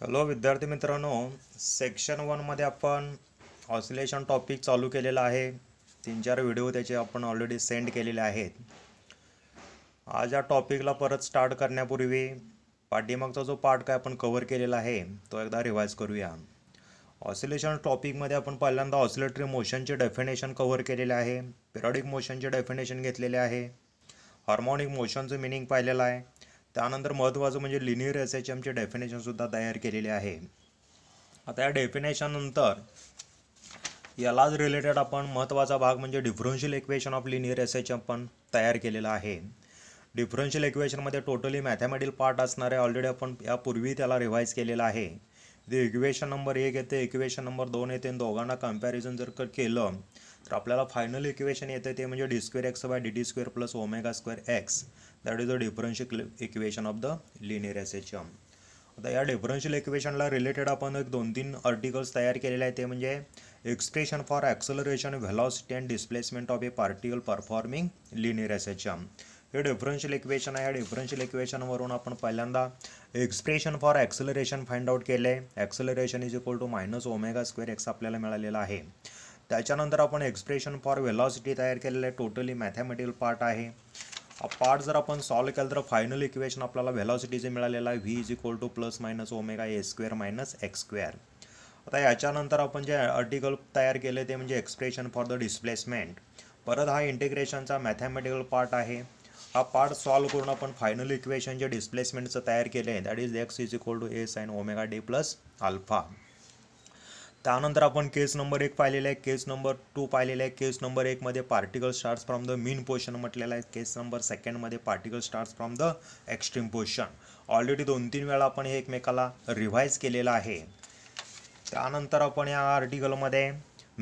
Hello विद्यार्थी मित्रांनो section वनमध्ये आपण ऑसिलेशन टॉपिक चालू केलेला आहे तीन चार व्हिडिओ त्याचे आपण ऑलरेडी सेंड केलेले आहेत आज या टॉपिकला परत स्टार्ट करण्यापूर्वी पाठीमागचा जो पार्ट काय आपण कव्हर केलेला आहे तो एकदा रिवाईज करूया ऑसिलेशन टॉपिकमध्ये आपण पहिल्यांदा ऑसिलेटरी मोशनचे डेफिनेशन कव्हर केलेले आहे पिरॉडिक मोशनचे डेफिनेशन घेतलेले आहे हार्मोनिक मोशनचं मिनिंग पाहिलेलं आहे त्यानंतर महत्त्वाचं म्हणजे लिनियर एस एच एमचे डेफिनेशनसुद्धा तयार केलेले आहे आता या डेफिनेशननंतर यालाच रिलेटेड आपण महत्त्वाचा भाग म्हणजे differential equation of linear S H M पण तयार केलेला आहे डिफरन्शियल इक्वेशनमध्ये टोटली मॅथमॅटिकल पार्ट असणारे ऑलरेडी आपण यापूर्वी त्याला रिवाईज केलेला आहे जे इक्वेशन नंबर एक येते इक्वेशन नंबर दोन येते दोघांना कम्पॅरिझन जर केलं तर आपल्याला फायनल इक्वेशन येते ते म्हणजे d square x by d d square plus omega square x that is the differential equation of the linear SHM आता या डिफरन्शियल इक्वेशनला रिलेटेड आपण एक दोन तीन आर्टिकल्स तयार केलेले आहेत ते म्हणजे expression for acceleration velocity and displacement of a particle performing linear SHM हे डिफरन्शियल इक्वेशन आहे या डिफरन्शियल इक्वेशनवरून आपण पहिल्यांदा expression for acceleration find out केले acceleration is equal to minus omega square x आपल्याला मिळालेला आहे त्याच्यानंतर आपण एक्सप्रेशन फॉर व्हेलॉसिटी तयार केलेलं आहे टोटली मॅथमॅटिकल पार्ट आहे हा पार्ट जर आपण सॉल्व केला तर फायनल इक्वेशन आपल्याला व्हेलॉसिटी जे मिळालेलं आहे v is equal to plus minus omega a square minus x square आता याच्यानंतर आपण जे आर्टिकल तयार केले ते म्हणजे एक्सप्रेशन फॉर द डिस्प्लेसमेंट परत हा इंटिग्रेशनचा मॅथमॅटिकल पार्ट आहे हा पार्ट सॉल्व करून आपण फायनल इक्वेशन जे डिस्प्लेसमेंटचं तयार केले आहे that is x is equal to a sine omega d plus alpha त्यानंतर आपण केस नंबर एक पाहिलेला आहे केस नंबर टू पाहिलेला आहे केस नंबर एकमध्ये particle stars from the mean position म्हटलेला आहे केस नंबर सेकंडमध्ये particle stars from the extreme position already दोन तीन वेळा आपण हे एकमेकाला रिव्हाइज केलेलं आहे त्यानंतर आपण या आर्टिकलमध्ये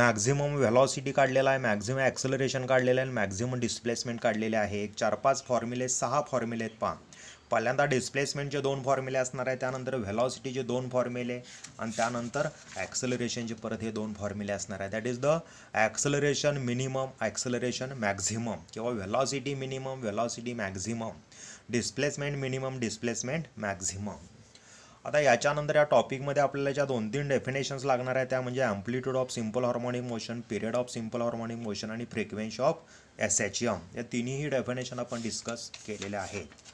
मॅक्झिमम व्हॅलॉसिटी काढलेला आहे मॅक्झिमम ॲक्सलरेशन काढलेलं आहे मॅक्झिमम डिस्प्लेसमेंट काढलेले आहे एक चार पाच फॉर्म्युले सहा फॉर्म्युले आहेत पहा पहिल्यांदा डिस्प्लेसमेंटचे दोन फॉर्म्युले असणार आहे त्यानंतर व्हेलॉसिटीचे दोन फॉर्म्युले आणि त्यानंतर ॲक्सलरेशनचे परत हे दोन फॉर्म्युले असणार आहे that is the acceleration minimum acceleration maximum किंवा velocity minimum velocity maximum displacement minimum displacement maximum आता याच्यानंतर या टॉपिकमध्ये आपल्याला ज्या दोन तीन डेफिनेशन्स लागणार आहे त्या म्हणजे amplitude of simple harmonic motion period of simple harmonic motion आणि frequency of S H M या तिन्हीही डेफिनेशन आपण डिस्कस केलेल्या आहेत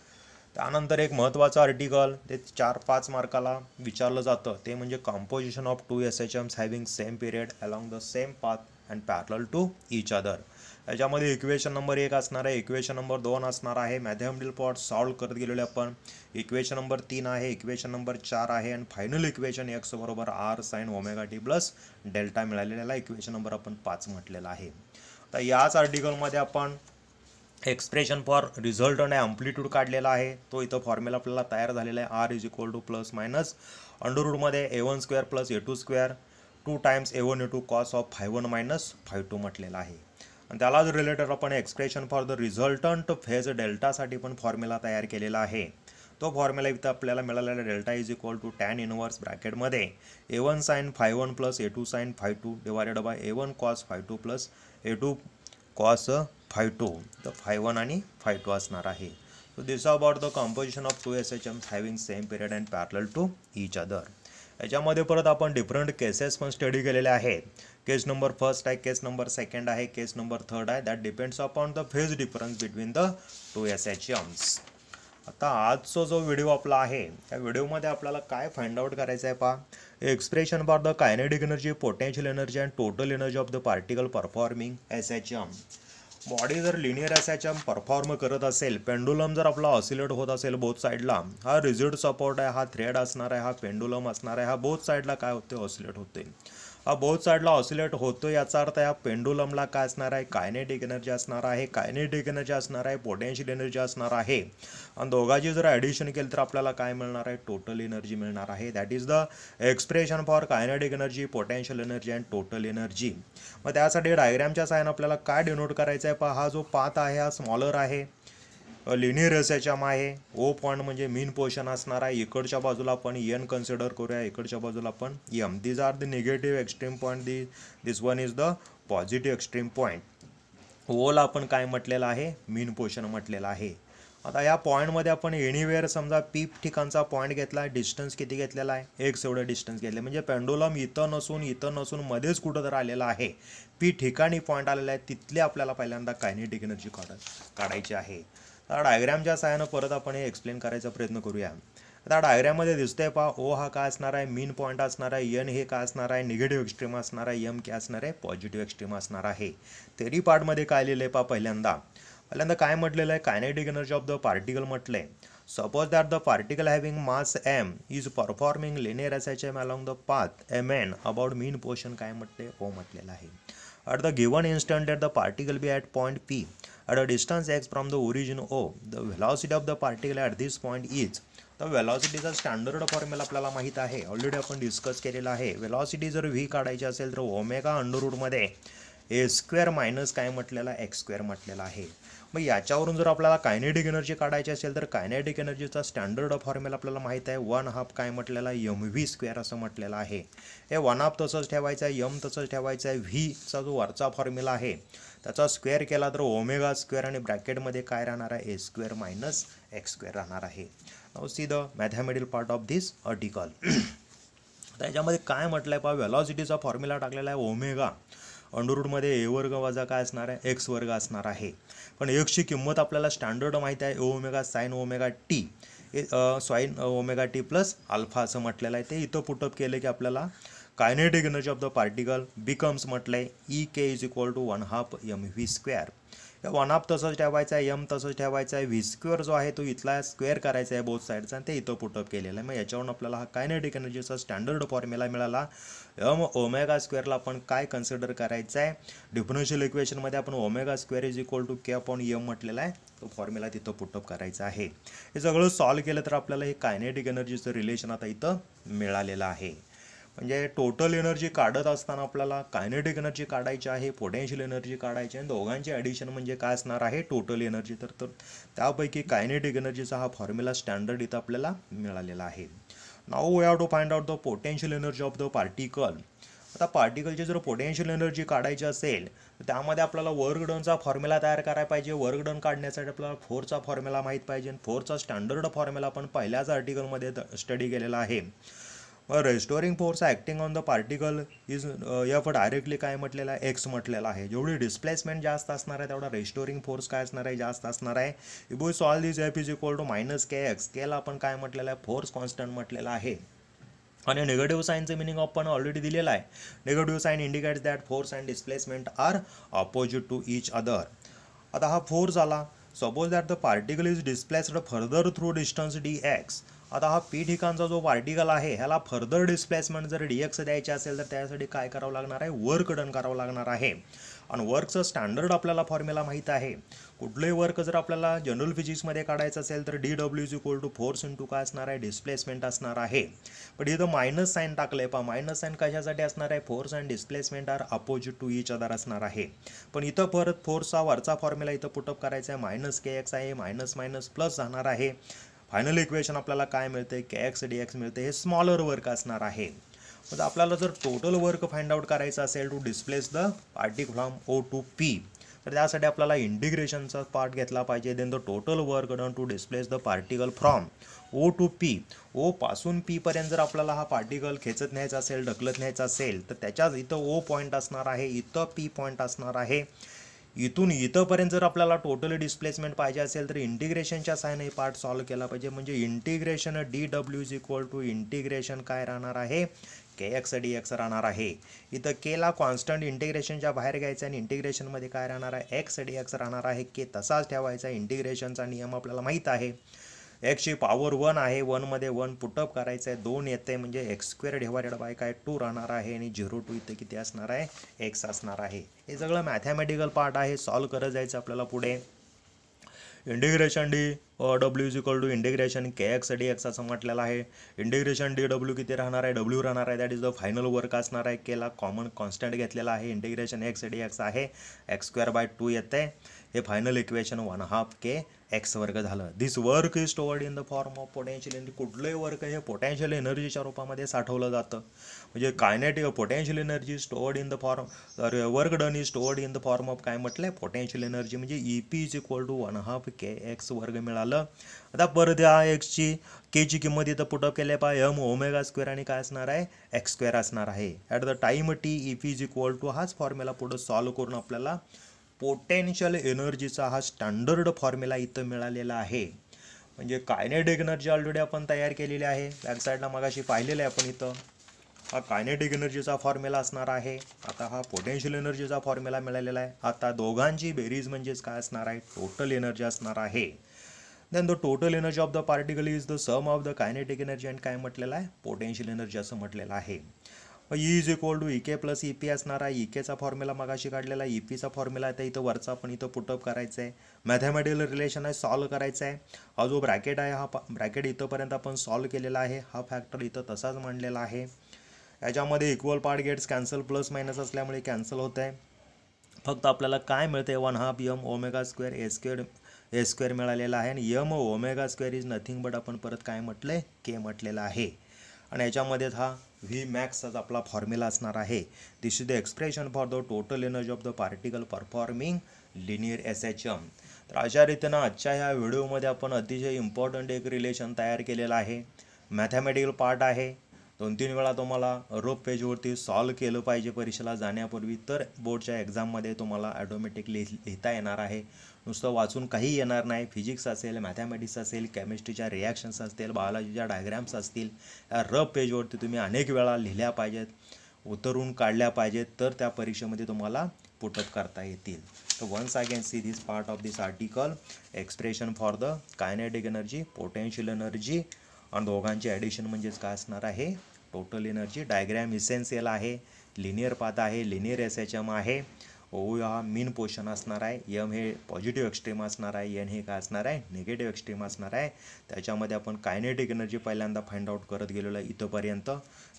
त्यानंतर एक महत्त्वाचं आर्टिकल ते चार पाच मार्काला विचारलं जातं ते म्हणजे composition of two S H Ms having same period along the same path and parallel to each other याच्यामध्ये इक्वेशन नंबर एक असणार आहे इक्वेशन नंबर दोन असणार आहे मॅथमेटिकल पॉट सॉल्व करत गेलेले आपण इक्वेशन नंबर तीन आहे इक्वेशन नंबर चार आहे अँड फायनल इक्वेशन एक्स बरोबर R sine omega T plus delta मिळालेल्याला इक्वेशन नंबर आपण पाच म्हटलेला आहे तर याच आर्टिकलमध्ये आपण एक्सप्रेशन फॉर रिझल्टने आणि अम्प्लिट्यूड काढलेला आहे तो इथं फॉर्म्युला आपल्याला तयार झालेला आहे R is equal to plus minus रूडमध्ये A one square plus A two square two times A one A two cos of phi one minus phi two म्हटलेला आहे आणि त्यालाच रिलेटेड आपण expression for the resultant phase डेल्टासाठी पण formula तयार केलेला आहे तो फॉर्म्युला इथं आपल्याला मिळालेला delta is equal to tan inverse ब्रॅकेटमध्ये A one sine phi one plus A two sine phi two divided by A one cos phi two plus A two cos phi two तर phi one आणि phi two असणार आहे so this about the composition of two S H Ms having same period and parallel to each other याच्यामध्ये परत आपण different cases पण study केलेले आहेत केस नंबर फर्स्ट आहे केस नंबर सेकंड आहे केस नंबर थर्ड आहे that depends upon the phase difference between the two S H Ms आता आजचा जो व्हिडिओ आपला आहे त्या व्हिडिओमध्ये आपल्याला काय फाइंड आउट करायचं आहे पहा expression for the kinetic energy potential energy and total energy of the particle performing S H M body जर लिनियर असायच्या परफॉर्म करत असेल पेंडुलम जर आपला ऑसिलेट होत असेल बोथ साईडला हा रिझिड सपोर्ट आहे हा थ्रेड असणार आहे हा पेंडुलम असणार आहे हा बोथ साईडला काय होते ऑसिलेट होते हा साईडला ऑसिलेट होतो याचा अर्थ या पेंडुलमला काय असणार आहे कायनेटिक एनर्जी असणार आहे कायनेटिक एनर्जी असणार आहे पोटेन्शियल एनर्जी असणार आहे आणि दोघांची जर ॲडिशन केली तर आपल्याला काय मिळणार आहे टोटल एनर्जी मिळणार आहे that is the expression for kinetic energy potential energy and total energy मग त्यासाठी डायग्रॅमच्या सायन आपल्याला काय डिनोट करायचं आहे पहा हा जो पात आहे हा स्मॉलर आहे लिनियर एम आहे ओ पॉईंट म्हणजे मीन पोर्शन असणार आहे इकडच्या बाजूला आपण एन e कन्सिडर करूया इकडच्या बाजूला आपण M these are the negative extreme point the this one is the positive extreme point ओला आपण काय म्हटलेलं आहे मीन पोर्शन म्हटलेलं आहे आता या पॉईंटमध्ये आपण एनिवेअर समजा पीप ठिकाणचा पॉईंट घेतला डिस्टन्स किती घेतलेला आहे एक्स एवढं डिस्टन्स घेतले म्हणजे पेंडोलम इथं नसून इथं नसून मध्येच कुठं तर आलेला आहे पी ठिकाणी पॉईंट आलेला आहे तिथले आपल्याला पहिल्यांदा कायनेटिक एनर्जी काढ काढायची आहे आता डायग्रॅमच्या सहाय्यानं परत आपण हे एक्सप्लेन करायचा प्रयत्न करूया आता डायग्रॅममध्ये दिसतंय पहा ओ हा काय असणार आहे मीन पॉईंट असणार आहे एन हे काय असणार आहे निगेटिव्ह एक्स्ट्रीम असणार आहे एम काय असणार आहे पॉझिटिव्ह एक्स्ट्रीम असणार आहे तेरी पार्टमध्ये काय लिहिलं आहे पहा पहिल्यांदा पहिल्यांदा काय म्हटलेलं आहे kinetic energy of the particle म्हटलं suppose that the particle having mass M is performing linear S H M along the path M N about mean position काय म्हटले ओ म्हटलेलं आहे at the given instant at the particle be at point P at a distance x from the origin O. The velocity of the particle at this point is तर व्हेलॉसिटीचा standard formula आपल्याला माहीत आहे already आपण discuss केलेला आहे velocity जर V काढायची असेल तर ओमेगा अंडररूटमध्ये ए स्क्वेअर मायनस काय म्हटलेला एक्स स्क्वेअर म्हटलेला आहे मग याच्यावरून जर आपल्याला कायनेटिक एनर्जी काढायची असेल तर कायनेटिक एनर्जीचा स्टँडर्ड फॉर्म्युला आपल्याला माहीत आहे वन हाफ काय म्हटलेला आहे यम व्ही स्क्वेअर असं म्हटलेलं आहे हे वन हाफ तसंच ठेवायचं आहे यम तसंच ठेवायचं आहे व्हीचा जो वरचा फॉर्म्युला आहे त्याचा स्क्वेअर केला तर ओमेगा स्क्वेअर आणि ब्रॅकेटमध्ये काय राहणार आहे A square minus x square राहणार आहे see the mathematical part of this article त्याच्यामध्ये काय म्हटलं आहे पहा व्हॅलॉसिटीचा फॉर्म्युला टाकलेला आहे ओमेगा अंडरवूडमध्ये ए वर्ग वजा काय असणार आहे एक्स वर्ग असणार आहे पण एक्सची किंमत आपल्याला स्टँडर्ड माहीत आहे omega sine omega T A sine omega T plus alpha असं म्हटलेलं आहे ते इथं पुटअप केलं की आपल्याला kinetic energy of the particle becomes म्हटलं आहे E K is equal to one half M V square one half तसंच ठेवायचा आहे यम तसंच ठेवायचा आहे व्ही स्क्वेअर जो आहे तो इथला स्क्वेअर करायचा आहे बोथ साईडचा आणि ते इथं पुटअप केलेलं आहे मग याच्यावरून आपल्याला हा कायनेटिक एनर्जीचा स्टँडर्ड फॉर्म्युला मिळाला यम ओमेगा स्क्वेअरला आपण काय कन्सिडर करायचं आहे डिफरन्शियल इक्वेशनमध्ये आपण omega square is equal to K upon M म्हटलेला आहे तो फॉर्म्युला तिथं पुटअप करायचा आहे हे सगळं सॉल्व केलं तर आपल्याला हे कायनेटिक एनर्जीचं रिलेशन आता इथं मिळालेलं आहे म्हणजे टोटल एनर्जी काढत असताना आपल्याला कायनेटिक एनर्जी काढायची आहे पोटेन्शियल एनर्जी काढायची आहे दोघांचे ॲडिशन म्हणजे काय असणार आहे टोटल एनर्जी तर तर त्यापैकी कायनेटिक एनर्जीचा हा फॉर्म्युला स्टँडर्ड इथं आपल्याला मिळालेला आहे now we are to find out the potential energy of the particle आता पार्टिकलची जर पोटेन्शियल एनर्जी काढायची असेल तर त्यामध्ये आपल्याला वर्क डनचा फॉर्म्युला तयार करायला पाहिजे वर्क डन काढण्यासाठी आपल्याला फोरचा फॉर्म्युला माहीत पाहिजे फोरचा स्टँडर्ड फॉर्म्युला आपण पहिल्याच आर्टिकलमध्ये स्टडी केलेला आहे restoring force acting on the particle is F directly काय म्हटलेलं आहे एक्स म्हटलेलं आहे जेवढी डिस्प्लेसमेंट जास्त असणार आहे तेवढा रेस्टोरिंग फोर्स काय असणार आहे जास्त असणार आहे if we solve this F is equal to minus K X केला आपण काय म्हटलेलं आहे फोर्स कॉन्स्टंट म्हटलेला आहे आणि निगेटिव्ह साईनचं मिनिंग आपण ऑलरेडी दिलेलं आहे negative sign indicates that force and displacement are opposite to each other आता हा फोर्स आला suppose that the particle is displaced further through distance D X आता हा पी ठिकाणचा जो पार्टिकल आहे ह्याला फर्दर डिस्प्लेसमेंट जर डी एक्स द्यायचे असेल तर त्यासाठी काय करावं लागणार आहे वर्क डन करावं लागणार आहे आणि वर्कचं स्टँडर्ड आपल्याला फॉर्म्युला माहीत आहे कुठलंही वर्क जर आपल्याला जनरल फिजिक्समध्ये काढायचं असेल तर D W is equal to force into काय असणार आहे डिस्प्लेसमेंट असणार आहे पण इथं मायनस साईन टाकलं आहे पहा मायनस साईन कशासाठी असणार आहे force and displacement are opposite to each other असणार आहे पण इथं परत फोर्सचा वरचा फॉर्म्युला इथं पुटअप करायचा आहे मायनस के एक्स आहे मायनस मायनस प्लस जाणार आहे फायनल इक्वेशन आपल्याला काय मिळते के एक्स डी एक्स मिळते हे स्मॉलर वर्क असणार आहे मग म्हणजे आपल्याला जर टोटल वर्क फाइंड आउट करायचं असेल to displace the party from O to P तर त्यासाठी आपल्याला इंटिग्रेशनचा पार्ट घेतला पाहिजे then the total work done to displace the particle from O to P O पासून पीपर्यंत जर आपल्याला हा पार्टिकल खेचत न्यायचा असेल ढकलत न्यायचा असेल तर त्याच्यात इथं ओ पॉईंट असणार आहे इथं पी पॉईंट असणार आहे इथून इथंपर्यंत जर आपल्याला टोटली डिस्प्लेसमेंट पाहिजे असेल तर इंटिग्रेशनच्या सहाय्याने पार्ट सॉल्व्ह केला पाहिजे म्हणजे integration D W is equal to integration काय राहणार आहे के एक्स डी एक्स राहणार आहे इथं केला कॉन्स्टंट इंटिग्रेशनच्या बाहेर घ्यायचं आणि इंटिग्रेशनमध्ये काय राहणार आहे एक्स डी एक्स राहणार आहे के तसाच ठेवायचा इंटिग्रेशनचा नियम आपल्याला माहीत आहे एक्सची पॉवर वन आहे वनमध्ये वन पुटअप करायचं आहे दोन येते म्हणजे एक्स स्क्वेअर डिवायडेड बाय काय टू राहणार आहे आणि झिरो टू इथे किती असणार आहे एक्स असणार आहे हे सगळं मॅथमॅटिकल पार्ट आहे सॉल्व करत जायचं आपल्याला पुढे integration D W is equal to integration K X D X असं म्हटलेलं आहे इंटिग्रेशन डी डब्ल्यू किती राहणार आहे डब्ल्यू राहणार आहे that is the final work असणार आहे केला कॉमन कॉन्स्टंट घेतलेला आहे इंटिग्रेशन एक्स डी एक्स आहे एक्स स्क्वेअर बाय टू येते हे final equation one half K X वर्ग झालं this work is stored in the form of potential energy कुठलंही वर्क हे पोटेन्शियल एनर्जीच्या रूपामध्ये साठवलं जातं म्हणजे kinetic potential energy stored in the form work done is stored in the form of काय म्हटलं पोटेन्शियल एनर्जी म्हणजे E P is equal to one half K X वर्ग मिळालं आता परत या एक्सची केची किंमत इथं पुटअप केल्या पाय एम ओमेगा स्क्वेअर आणि काय असणार आहे एक्स स्क्वेअर असणार आहे at the time T E P is equal to हाच फॉर्म्युला पुढं सॉल्व्ह करून आपल्याला पोटेन्शियल एनर्जीचा हा स्टँडर्ड फॉर्म्युला इथं मिळालेला आहे म्हणजे कायनेटिक एनर्जी ऑलरेडी आपण तयार केलेली आहे बॅकसाईडला मगाशी पाहिलेलं आहे आपण इथं हा कायनेटिक एनर्जीचा फॉर्म्युला असणार आहे आता हा पोटेन्शियल एनर्जीचा फॉर्म्युला मिळालेला आहे आता दोघांची बेरीज म्हणजेच काय असणार आहे टोटल एनर्जी असणार आहे then the total energy of the particle is the sum of the kinetic energy and काय म्हटलेलं आहे पोटेन्शियल एनर्जी असं म्हटलेलं आहे E is equal to E K plus E P असणार आहे इकेचा केचा फॉर्म्युला मगाशी काढलेला ई पीचा फॉर्म्युला आहे तर इथं वरचा पण इथं पुटअप करायचं आहे मॅथॅमॅटिकल रिलेशन आहे सॉल्व करायचं आहे हा जो ब्रॅकेट आहे हा ब्रॅकेट इथंपर्यंत आपण सॉल्व केलेला आहे हा फॅक्टर इथं तसाच मांडलेला आहे याच्यामध्ये equal part gets cancel plus minus असल्यामुळे कॅन्सल होत आहे फक्त आपल्याला काय मिळते one half M omega square A square A square मिळालेला आहे आणि M omega square is nothing but आपण परत काय म्हटलं आहे के म्हटलेलं आहे आणि याच्यामध्येच हा व्ही मॅक्सच आपला फॉर्म्युला असणार आहे this is the expression for the total energy of the particle performing linear S H M तर अशा रीतीनं आजच्या ह्या व्हिडिओमध्ये आपण अतिशय इम्पॉर्टंट एक रिलेशन तयार केलेलं आहे मॅथॅमॅटिकल पार्ट आहे दोन तीन वेळा तुम्हाला रोप पेजवरती सॉल्व केलं पाहिजे परीक्षेला जाण्यापूर्वी तर बोर्डच्या एक्झाममध्ये तुम्हाला ॲटोमॅटिक लिह लिहिता येणार आहे नुसतं वाचून काही येणार नाही फिजिक्स असेल मॅथमॅटिक्स असेल केमिस्ट्रीच्या रिॲक्शन्स असतील बायोलॉजीच्या डायग्रॅम्स असतील या रफ पेजवरती तुम्ही अनेक वेळा लिहिल्या पाहिजेत उतरून काढल्या पाहिजेत तर त्या परीक्षेमध्ये तुम्हाला पुटअप करता येतील तर once I can see this part of this article expression for the kinetic energy potential energy आणि दोघांचे ॲडिशन म्हणजेच काय असणार आहे टोटल एनर्जी डायग्रॅम इसेन्सियल आहे लिनियर पाथ आहे लिनियर एस एच एम आहे ओ हा मीन पोषण असणार आहे यम हे पॉझिटिव्ह एक्स्ट्रीम असणार आहे एन हे काय असणार आहे निगेटिव्ह एक्स्ट्रीम असणार आहे त्याच्यामध्ये आपण कायनेटिक एनर्जी पहिल्यांदा फाइंड आउट करत गेलेलो आहे इथंपर्यंत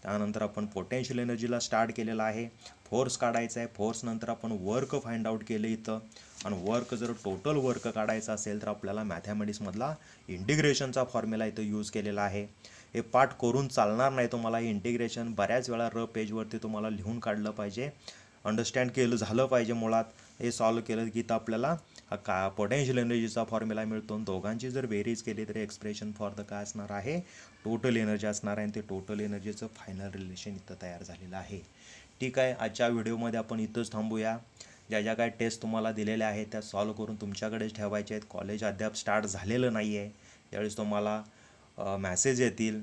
त्यानंतर आपण पोटेन्शियल एनर्जीला स्टार्ट केलेला आहे फोर्स काढायचा आहे फोर्सनंतर आपण वर्क फाइंड आउट केलं इथं आणि वर्क जर टोटल वर्क काढायचं असेल तर आपल्याला मॅथमॅटिक्समधला इंटिग्रेशनचा फॉर्म्युला इथं यूज केलेला आहे हे पाठ करून चालणार नाही तुम्हाला इंटिग्रेशन बऱ्याच वेळा र पेजवरती तुम्हाला लिहून काढलं पाहिजे अंडरस्टँड केलं झालं पाहिजे मुळात हे सॉल्व केलं की तर आपल्याला का पोटेन्शियल एनर्जीचा फॉर्म्युला मिळतो दोघांची जर बेरीज केली तर एक्सप्रेशन फॉर द काय असणार आहे टोटल एनर्जी असणार आहे आणि ते टोटल एनर्जीचं फायनल रिलेशन इथं तयार झालेलं आहे ठीक आहे आजच्या व्हिडिओमध्ये आपण इथंच थांबूया ज्या ज्या काय टेस्ट तुम्हाला दिलेल्या आहेत त्या सॉल्व करून तुमच्याकडेच ठेवायच्या आहेत कॉलेज अद्याप स्टार्ट झालेलं नाही आहे त्यावेळेस तुम्हाला मॅसेज येतील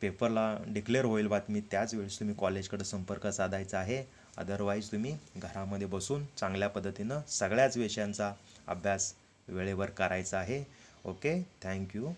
पेपरला डिक्लेअर होईल बातमी त्याच वेळेस तुम्ही कॉलेजकडे संपर्क साधायचा आहे अदरवाईज तुम्ही घरामध्ये बसून चांगल्या पद्धतीनं सगळ्याच विषयांचा अभ्यास वेळेवर करायचा आहे ओके थँक्यू